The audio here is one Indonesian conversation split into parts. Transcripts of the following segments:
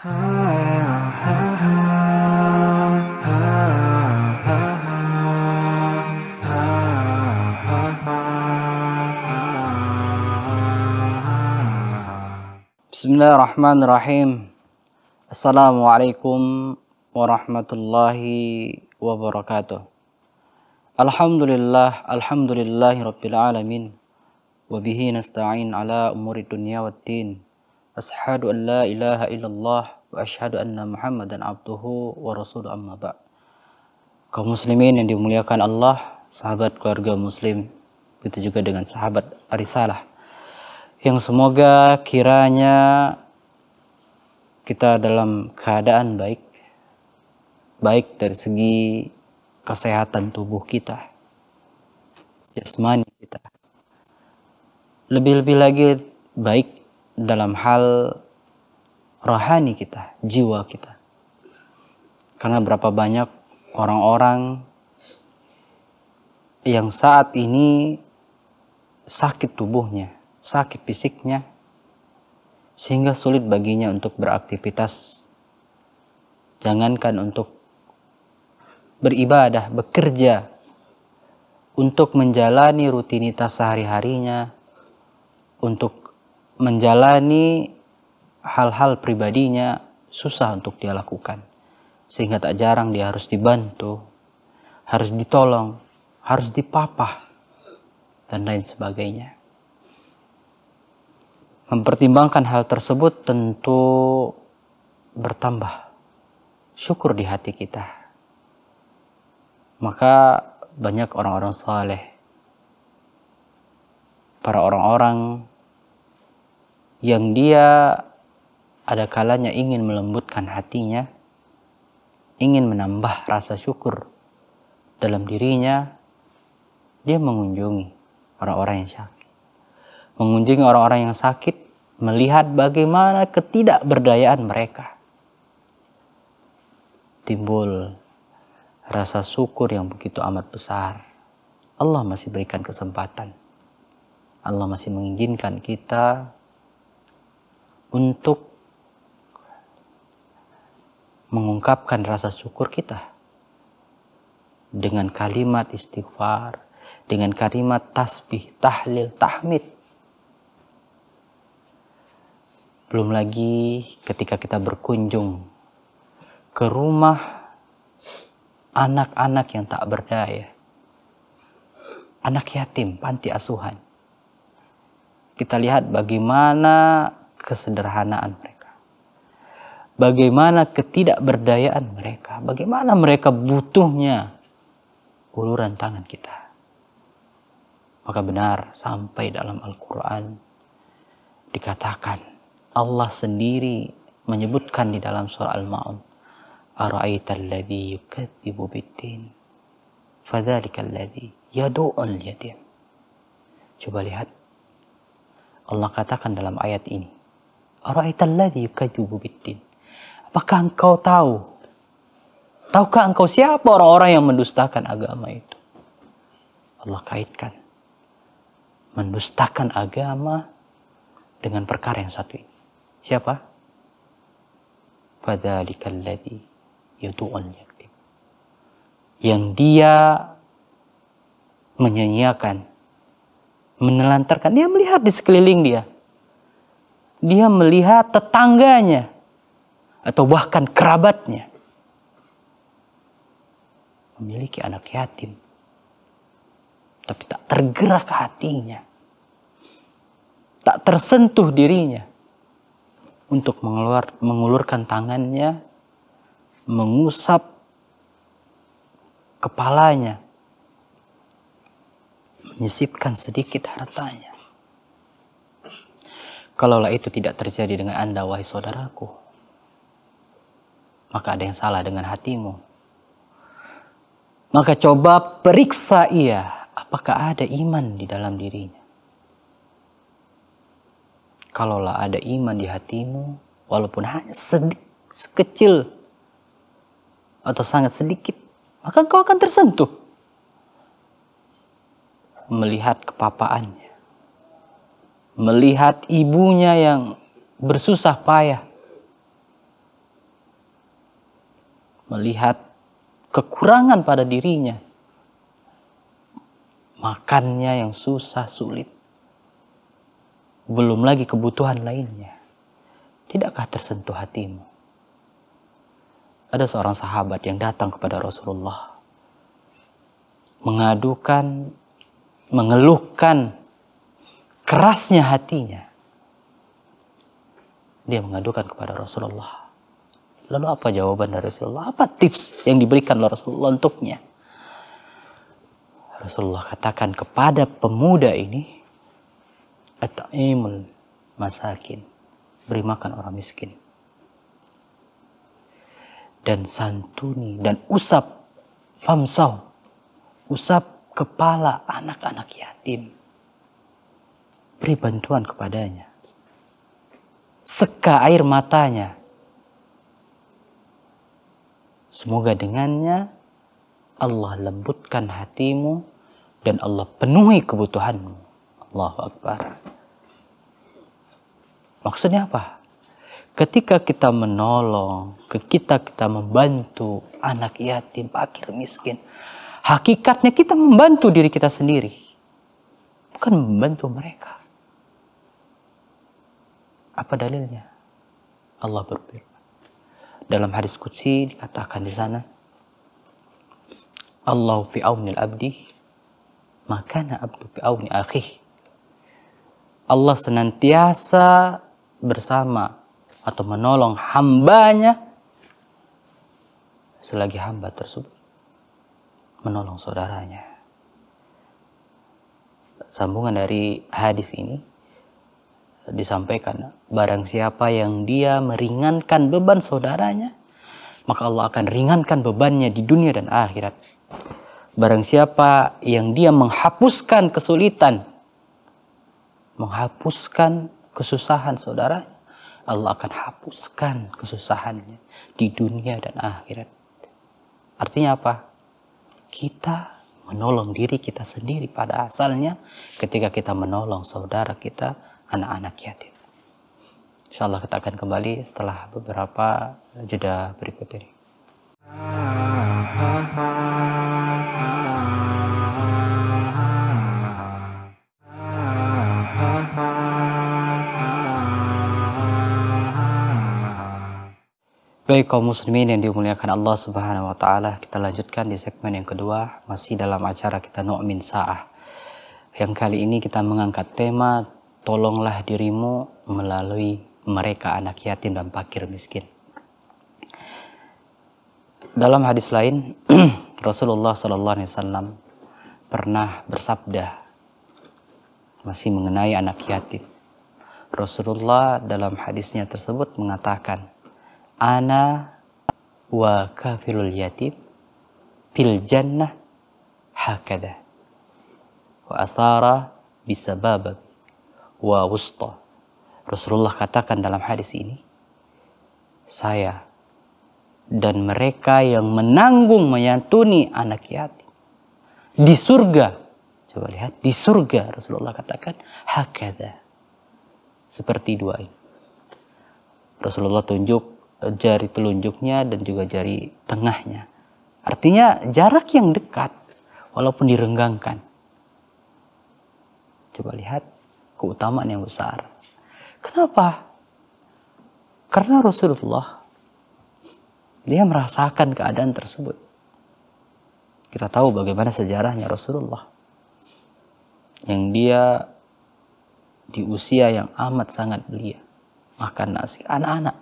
بسم الله الرحمن الرحيم السلام عليكم ورحمة الله وبركاته الحمد لله الحمد لله رب العالمين وبه نستعين على أمور الدنيا والدين أشهد أن لا إله إلا الله anna muhammadan abduhu wa ورسوله amma بعد kaum muslimin yang dimuliakan Allah sahabat keluarga muslim begitu juga dengan sahabat arisalah yang semoga kiranya kita dalam keadaan baik baik dari segi kesehatan tubuh kita jasmani kita lebih-lebih lagi baik dalam hal rohani kita, jiwa kita. Karena berapa banyak orang-orang yang saat ini sakit tubuhnya, sakit fisiknya, sehingga sulit baginya untuk beraktivitas. Jangankan untuk beribadah, bekerja, untuk menjalani rutinitas sehari-harinya, untuk menjalani hal-hal pribadinya susah untuk dia lakukan. Sehingga tak jarang dia harus dibantu, harus ditolong, harus dipapah, dan lain sebagainya. Mempertimbangkan hal tersebut tentu bertambah syukur di hati kita. Maka banyak orang-orang saleh, para orang-orang yang dia ada kalanya ingin melembutkan hatinya, ingin menambah rasa syukur dalam dirinya, dia mengunjungi orang-orang yang sakit. Mengunjungi orang-orang yang sakit, melihat bagaimana ketidakberdayaan mereka. Timbul rasa syukur yang begitu amat besar. Allah masih berikan kesempatan. Allah masih mengizinkan kita untuk mengungkapkan rasa syukur kita dengan kalimat istighfar, dengan kalimat tasbih, tahlil, tahmid. Belum lagi ketika kita berkunjung ke rumah anak-anak yang tak berdaya, anak yatim, panti asuhan. Kita lihat bagaimana kesederhanaan mereka bagaimana ketidakberdayaan mereka, bagaimana mereka butuhnya uluran tangan kita. Maka benar sampai dalam Al-Quran dikatakan Allah sendiri menyebutkan di dalam surah Al-Ma'un أرأيت الذي يكذب بالدين فذلك الذي Coba lihat Allah katakan dalam ayat ini Ara'aitalladhi الذي bittin Apakah engkau tahu? Tahukah engkau siapa orang-orang yang mendustakan agama itu? Allah kaitkan. Mendustakan agama dengan perkara yang satu ini. Siapa? Fadhalikalladhi yudu'un yaktib. Yang dia menyanyiakan, menelantarkan. Dia melihat di sekeliling dia. Dia melihat tetangganya atau bahkan kerabatnya memiliki anak yatim, tapi tak tergerak hatinya, tak tersentuh dirinya untuk mengeluar, mengulurkan tangannya, mengusap kepalanya, menyisipkan sedikit hartanya. Kalaulah itu tidak terjadi dengan Anda, wahai saudaraku, maka ada yang salah dengan hatimu. Maka coba periksa ia, apakah ada iman di dalam dirinya. Kalaulah ada iman di hatimu, walaupun hanya sedikit, sekecil atau sangat sedikit, maka kau akan tersentuh melihat kepapaannya, melihat ibunya yang bersusah payah, melihat kekurangan pada dirinya, makannya yang susah sulit, belum lagi kebutuhan lainnya. Tidakkah tersentuh hatimu? Ada seorang sahabat yang datang kepada Rasulullah mengadukan, mengeluhkan kerasnya hatinya. Dia mengadukan kepada Rasulullah. Lalu apa jawaban dari Rasulullah? Apa tips yang diberikan oleh Rasulullah untuknya? Rasulullah katakan kepada pemuda ini, At'imul masakin. Beri makan orang miskin. Dan santuni dan usap famsau. Usap kepala anak-anak yatim. Beri bantuan kepadanya. Seka air matanya Semoga dengannya Allah lembutkan hatimu dan Allah penuhi kebutuhanmu. Allahu Akbar. Maksudnya apa? Ketika kita menolong, kita kita membantu anak yatim, fakir, miskin, hakikatnya kita membantu diri kita sendiri. Bukan membantu mereka. Apa dalilnya? Allah berfirman dalam hadis kutsi dikatakan di sana, Allah fi aunil abdi, makana abdu fi awni akhih. Allah senantiasa bersama atau menolong hambanya selagi hamba tersebut menolong saudaranya. Sambungan dari hadis ini disampaikan barang siapa yang dia meringankan beban saudaranya maka Allah akan ringankan bebannya di dunia dan akhirat barang siapa yang dia menghapuskan kesulitan menghapuskan kesusahan saudara Allah akan hapuskan kesusahannya di dunia dan akhirat artinya apa kita menolong diri kita sendiri pada asalnya ketika kita menolong saudara kita anak-anak yatim. Insya Allah kita akan kembali setelah beberapa jeda berikut ini. Baik kaum muslimin yang dimuliakan Allah Subhanahu wa taala, kita lanjutkan di segmen yang kedua masih dalam acara kita Nu'min Sa'ah. Yang kali ini kita mengangkat tema tolonglah dirimu melalui mereka anak yatim dan fakir miskin. Dalam hadis lain, Rasulullah Shallallahu Alaihi Wasallam pernah bersabda masih mengenai anak yatim. Rasulullah dalam hadisnya tersebut mengatakan, "Ana wa kafilul yatim fil jannah hakada wa asara bisababab wa wusta. Rasulullah katakan dalam hadis ini, saya dan mereka yang menanggung menyantuni anak yatim di surga. Coba lihat di surga Rasulullah katakan hakada. Seperti dua ini. Rasulullah tunjuk eh, jari telunjuknya dan juga jari tengahnya. Artinya jarak yang dekat walaupun direnggangkan. Coba lihat keutamaan yang besar. Kenapa? Karena Rasulullah dia merasakan keadaan tersebut. Kita tahu bagaimana sejarahnya Rasulullah. Yang dia di usia yang amat sangat belia. Makan nasi anak-anak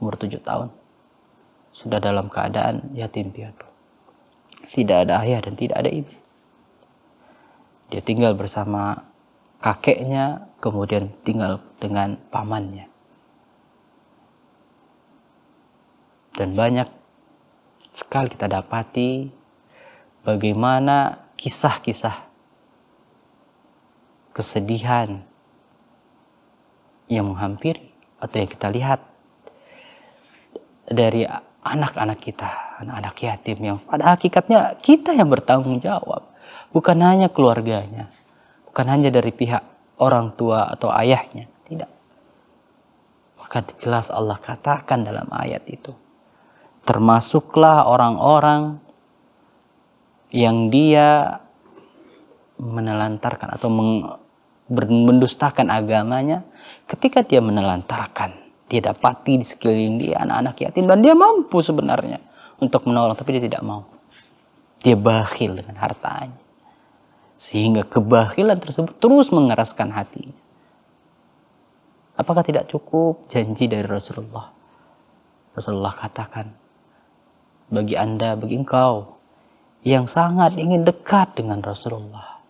umur tujuh tahun. Sudah dalam keadaan yatim piatu. Tidak ada ayah dan tidak ada ibu. Dia tinggal bersama kakeknya, kemudian tinggal dengan pamannya. Dan banyak sekali kita dapati bagaimana kisah-kisah kesedihan yang menghampiri atau yang kita lihat dari anak-anak kita, anak-anak yatim yang pada hakikatnya kita yang bertanggung jawab, bukan hanya keluarganya bukan hanya dari pihak orang tua atau ayahnya, tidak. Maka jelas Allah katakan dalam ayat itu, termasuklah orang-orang yang dia menelantarkan atau mendustakan agamanya ketika dia menelantarkan dia dapati di sekeliling dia anak-anak yatim dan dia mampu sebenarnya untuk menolong tapi dia tidak mau dia bakhil dengan hartanya sehingga kebahilan tersebut terus mengeraskan hatinya. Apakah tidak cukup janji dari Rasulullah? Rasulullah katakan, bagi anda, bagi engkau, yang sangat ingin dekat dengan Rasulullah,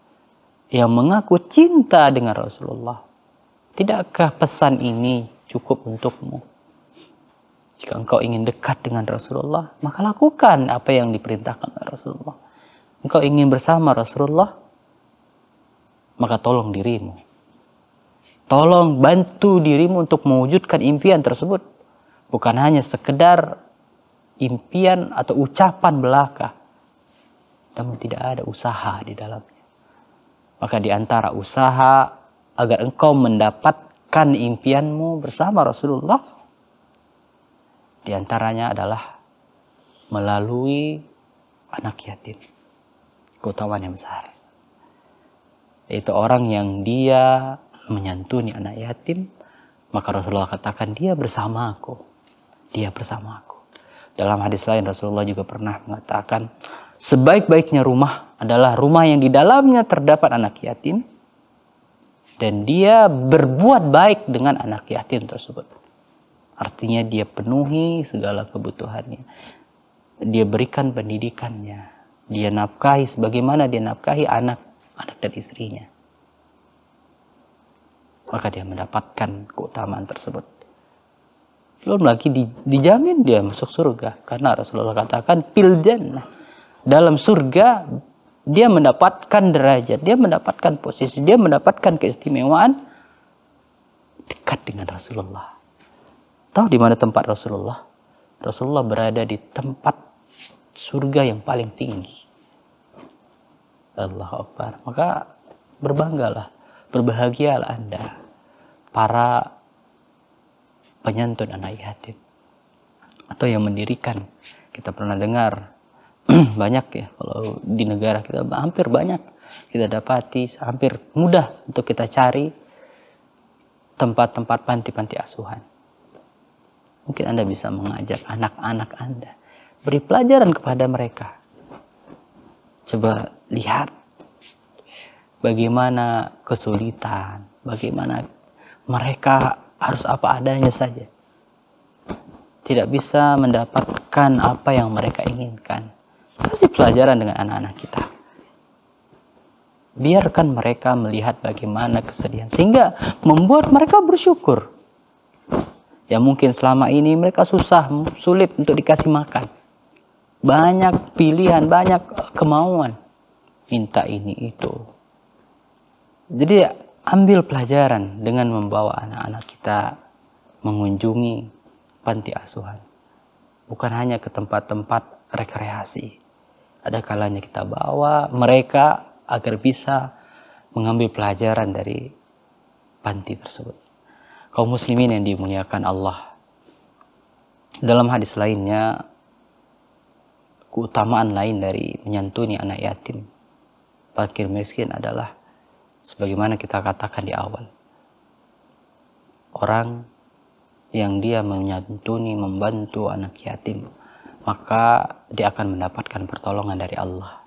yang mengaku cinta dengan Rasulullah, tidakkah pesan ini cukup untukmu? Jika engkau ingin dekat dengan Rasulullah, maka lakukan apa yang diperintahkan Rasulullah. Engkau ingin bersama Rasulullah, maka tolong dirimu. Tolong bantu dirimu untuk mewujudkan impian tersebut. Bukan hanya sekedar impian atau ucapan belaka. Namun tidak ada usaha di dalamnya. Maka di antara usaha agar engkau mendapatkan impianmu bersama Rasulullah. Di antaranya adalah melalui anak yatim. Keutamaan yang besar yaitu orang yang dia menyantuni anak yatim, maka Rasulullah katakan dia bersama aku. Dia bersama aku. Dalam hadis lain Rasulullah juga pernah mengatakan sebaik-baiknya rumah adalah rumah yang di dalamnya terdapat anak yatim dan dia berbuat baik dengan anak yatim tersebut. Artinya dia penuhi segala kebutuhannya. Dia berikan pendidikannya. Dia nafkahi sebagaimana dia nafkahi anak anak dan istrinya. Maka dia mendapatkan keutamaan tersebut. Belum lagi di, dijamin dia masuk surga. Karena Rasulullah katakan, Pildan. Dalam surga, dia mendapatkan derajat, dia mendapatkan posisi, dia mendapatkan keistimewaan dekat dengan Rasulullah. Tahu di mana tempat Rasulullah? Rasulullah berada di tempat surga yang paling tinggi. Allah Akbar. Maka berbanggalah, berbahagialah Anda, para penyantun anak yatim. Atau yang mendirikan, kita pernah dengar banyak ya, kalau di negara kita hampir banyak kita dapati, hampir mudah untuk kita cari tempat-tempat panti-panti asuhan. Mungkin Anda bisa mengajak anak-anak Anda, beri pelajaran kepada mereka. Coba lihat bagaimana kesulitan, bagaimana mereka harus apa adanya saja. Tidak bisa mendapatkan apa yang mereka inginkan. Kasih pelajaran dengan anak-anak kita. Biarkan mereka melihat bagaimana kesedihan sehingga membuat mereka bersyukur. Ya mungkin selama ini mereka susah, sulit untuk dikasih makan. Banyak pilihan, banyak kemauan minta ini itu. Jadi ambil pelajaran dengan membawa anak-anak kita mengunjungi panti asuhan. Bukan hanya ke tempat-tempat rekreasi. Ada kalanya kita bawa mereka agar bisa mengambil pelajaran dari panti tersebut. Kaum muslimin yang dimuliakan Allah. Dalam hadis lainnya, keutamaan lain dari menyantuni anak yatim fakir miskin adalah sebagaimana kita katakan di awal. Orang yang dia menyantuni, membantu anak yatim, maka dia akan mendapatkan pertolongan dari Allah.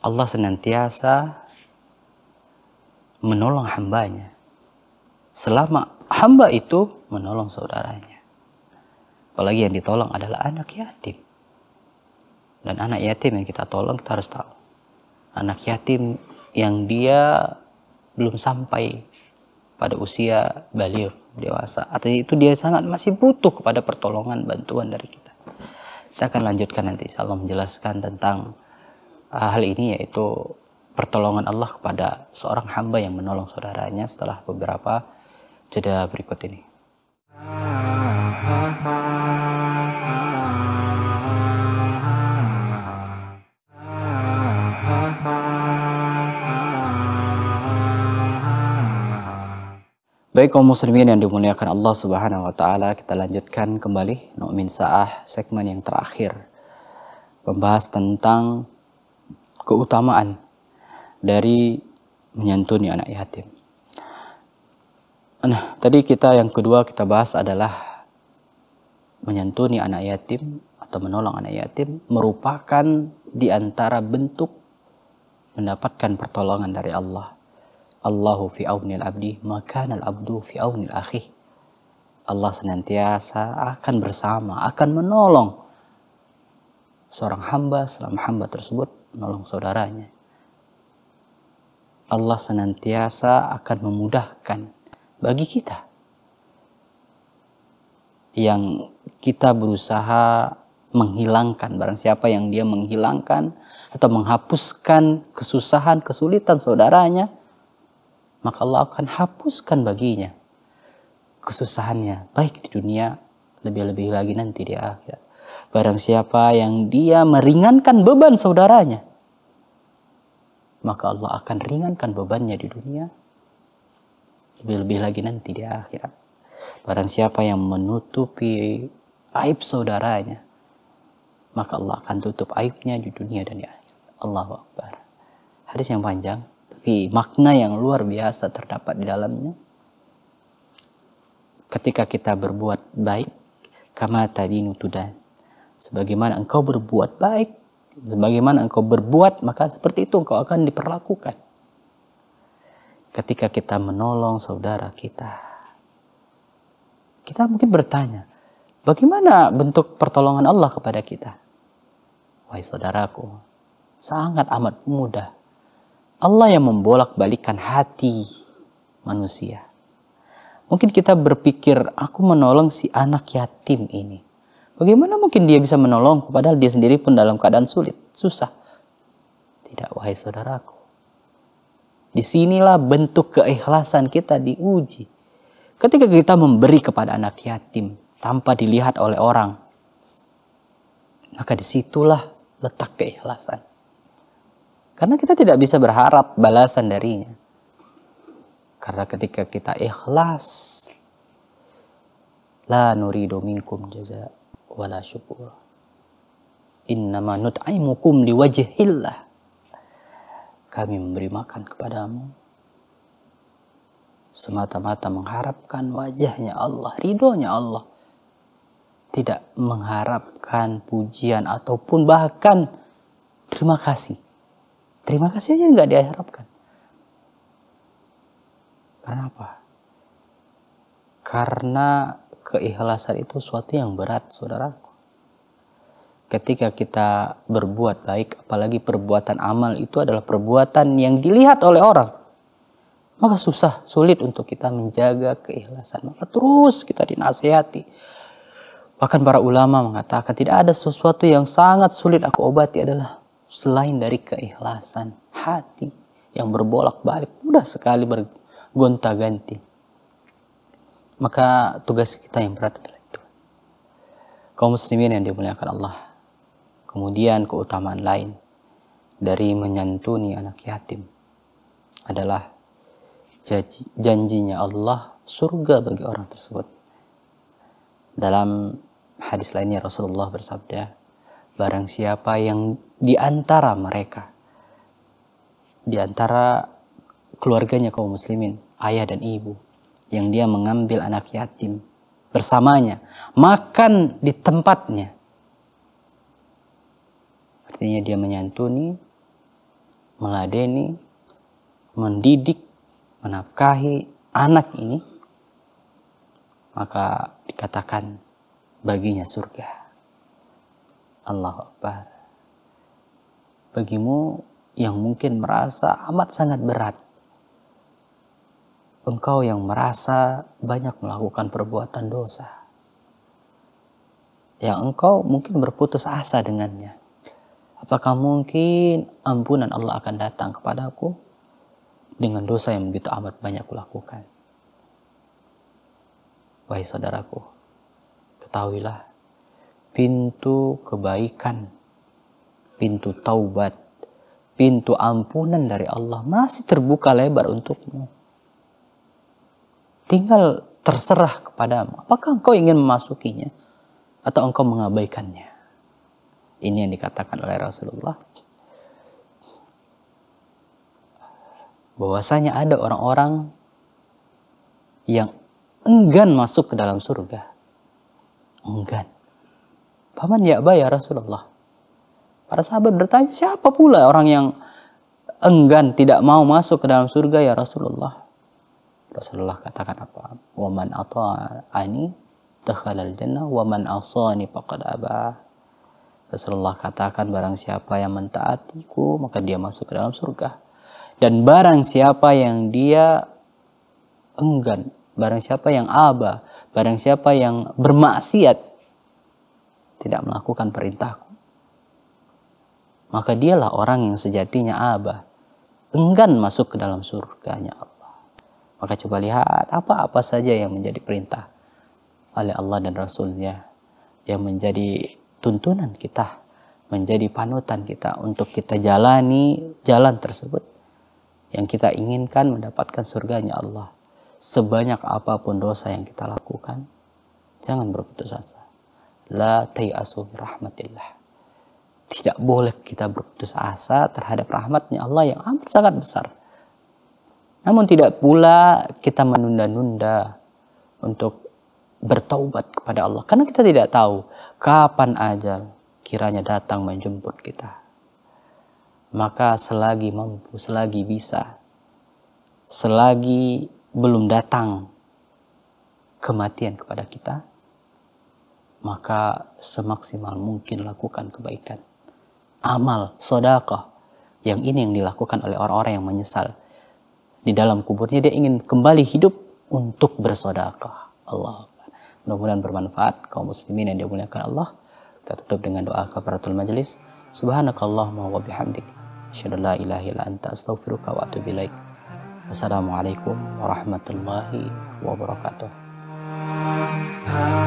Allah senantiasa menolong hambanya. Selama hamba itu menolong saudaranya. Apalagi yang ditolong adalah anak yatim. Dan anak yatim yang kita tolong kita harus tahu anak yatim yang dia belum sampai pada usia balighh dewasa. Artinya itu dia sangat masih butuh kepada pertolongan bantuan dari kita. Kita akan lanjutkan nanti Salam menjelaskan tentang ah, hal ini yaitu pertolongan Allah kepada seorang hamba yang menolong saudaranya setelah beberapa jeda berikut ini. Baik kaum muslimin yang dimuliakan Allah Subhanahu wa taala, kita lanjutkan kembali Nu'min Sa'ah segmen yang terakhir. Membahas tentang keutamaan dari menyantuni anak yatim. Nah, tadi kita yang kedua kita bahas adalah menyantuni anak yatim atau menolong anak yatim merupakan di antara bentuk mendapatkan pertolongan dari Allah Allahu fi awnil abdi al abdu fi awnil akhi. Allah senantiasa akan bersama, akan menolong seorang hamba selama hamba tersebut menolong saudaranya. Allah senantiasa akan memudahkan bagi kita yang kita berusaha menghilangkan barang siapa yang dia menghilangkan atau menghapuskan kesusahan, kesulitan saudaranya, maka Allah akan hapuskan baginya kesusahannya baik di dunia lebih-lebih lagi nanti di akhirat barang siapa yang dia meringankan beban saudaranya maka Allah akan ringankan bebannya di dunia lebih-lebih lagi nanti di akhirat barang siapa yang menutupi aib saudaranya maka Allah akan tutup aibnya di dunia dan di akhirat Allahu Akbar hadis yang panjang tapi makna yang luar biasa terdapat di dalamnya. Ketika kita berbuat baik, kama tadi nutudan. Sebagaimana engkau berbuat baik, sebagaimana engkau berbuat, maka seperti itu engkau akan diperlakukan. Ketika kita menolong saudara kita, kita mungkin bertanya, bagaimana bentuk pertolongan Allah kepada kita? Wahai saudaraku, sangat amat mudah Allah yang membolak balikan hati manusia. Mungkin kita berpikir, aku menolong si anak yatim ini. Bagaimana mungkin dia bisa menolong? padahal dia sendiri pun dalam keadaan sulit, susah. Tidak, wahai saudaraku. Disinilah bentuk keikhlasan kita diuji. Ketika kita memberi kepada anak yatim tanpa dilihat oleh orang, maka disitulah letak keikhlasan. Karena kita tidak bisa berharap balasan darinya. Karena ketika kita ikhlas, la nuridu minkum jaza wala syukur. Innama nut'aimukum liwajihillah. Kami memberi makan kepadamu semata-mata mengharapkan wajahnya Allah, ridhonya Allah. Tidak mengharapkan pujian ataupun bahkan terima kasih. Terima kasih aja nggak diharapkan. Karena apa? Karena keikhlasan itu suatu yang berat, saudaraku. Ketika kita berbuat baik, apalagi perbuatan amal itu adalah perbuatan yang dilihat oleh orang. Maka susah, sulit untuk kita menjaga keikhlasan. Maka terus kita dinasihati. Bahkan para ulama mengatakan tidak ada sesuatu yang sangat sulit aku obati adalah selain dari keikhlasan hati yang berbolak-balik mudah sekali bergonta-ganti. Maka tugas kita yang berat adalah itu. Kaum muslimin yang dimuliakan Allah. Kemudian keutamaan lain dari menyantuni anak yatim adalah janjinya Allah surga bagi orang tersebut. Dalam hadis lainnya Rasulullah bersabda, barang siapa yang di antara mereka, di antara keluarganya kaum muslimin, ayah dan ibu, yang dia mengambil anak yatim bersamanya, makan di tempatnya. Artinya dia menyantuni, meladeni, mendidik, menafkahi anak ini, maka dikatakan baginya surga. Allahu Akbar bagimu yang mungkin merasa amat sangat berat. Engkau yang merasa banyak melakukan perbuatan dosa. Yang engkau mungkin berputus asa dengannya. Apakah mungkin ampunan Allah akan datang kepadaku dengan dosa yang begitu amat banyak kulakukan? Wahai saudaraku, ketahuilah pintu kebaikan pintu taubat, pintu ampunan dari Allah masih terbuka lebar untukmu. Tinggal terserah kepadamu. Apakah engkau ingin memasukinya atau engkau mengabaikannya? Ini yang dikatakan oleh Rasulullah. Bahwasanya ada orang-orang yang enggan masuk ke dalam surga. Enggan. Paman ya ya Rasulullah. Para sahabat bertanya, siapa pula orang yang enggan tidak mau masuk ke dalam surga ya Rasulullah? Rasulullah katakan apa? Waman ani takhalal jannah waman asani faqad abah. Rasulullah katakan barang siapa yang mentaatiku maka dia masuk ke dalam surga. Dan barang siapa yang dia enggan, barang siapa yang aba, barang siapa yang bermaksiat tidak melakukan perintahku maka dialah orang yang sejatinya abah enggan masuk ke dalam surganya Allah. Maka coba lihat apa-apa saja yang menjadi perintah oleh Allah dan Rasulnya yang menjadi tuntunan kita, menjadi panutan kita untuk kita jalani jalan tersebut yang kita inginkan mendapatkan surganya Allah. Sebanyak apapun dosa yang kita lakukan, jangan berputus asa. La tayasu rahmatillah. Tidak boleh kita berputus asa terhadap rahmatnya Allah yang amat sangat besar. Namun tidak pula kita menunda-nunda untuk bertaubat kepada Allah. Karena kita tidak tahu kapan ajal kiranya datang menjemput kita. Maka selagi mampu, selagi bisa, selagi belum datang kematian kepada kita, maka semaksimal mungkin lakukan kebaikan amal, sodakah Yang ini yang dilakukan oleh orang-orang yang menyesal. Di dalam kuburnya dia ingin kembali hidup untuk bersodakah Allah. Mudah-mudahan bermanfaat kaum muslimin yang dimuliakan Allah. Kita tutup dengan doa kafaratul majelis. Subhanakallahumma wa bihamdik. ilahi la ilaha anta astaghfiruka wa atubu ilaik. Wassalamualaikum warahmatullahi wabarakatuh.